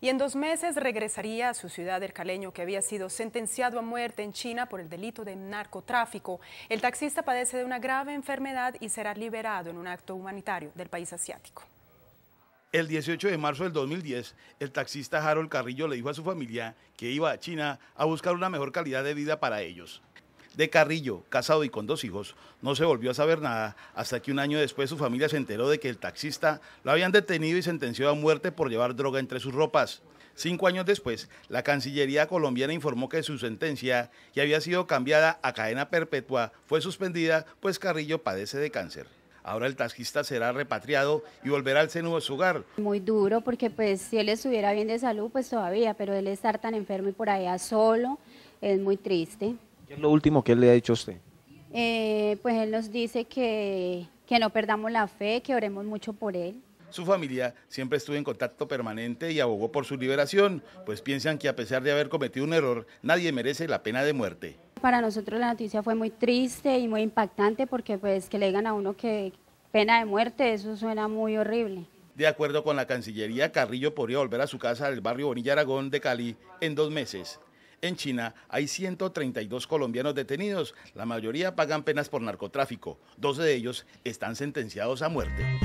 y en dos meses regresaría a su ciudad del caleño que había sido sentenciado a muerte en China por el delito de narcotráfico. El taxista padece de una grave enfermedad y será liberado en un acto humanitario del país asiático. El 18 de marzo del 2010, el taxista Harold Carrillo le dijo a su familia que iba a China a buscar una mejor calidad de vida para ellos de Carrillo, casado y con dos hijos, no se volvió a saber nada hasta que un año después su familia se enteró de que el taxista lo habían detenido y sentenciado a muerte por llevar droga entre sus ropas. Cinco años después, la Cancillería colombiana informó que su sentencia, que había sido cambiada a cadena perpetua, fue suspendida, pues Carrillo padece de cáncer. Ahora el taxista será repatriado y volverá al seno de su hogar. Muy duro porque pues si él estuviera bien de salud pues todavía, pero él estar tan enfermo y por allá solo es muy triste. ¿Qué es lo último que él le ha dicho a usted? Eh, pues él nos dice que, que no perdamos la fe, que oremos mucho por él. Su familia siempre estuvo en contacto permanente y abogó por su liberación, pues piensan que a pesar de haber cometido un error, nadie merece la pena de muerte. Para nosotros la noticia fue muy triste y muy impactante porque pues que le digan a uno que pena de muerte, eso suena muy horrible. De acuerdo con la Cancillería, Carrillo podría volver a su casa del barrio Bonilla Aragón de Cali en dos meses. En China hay 132 colombianos detenidos. La mayoría pagan penas por narcotráfico. Dos de ellos están sentenciados a muerte.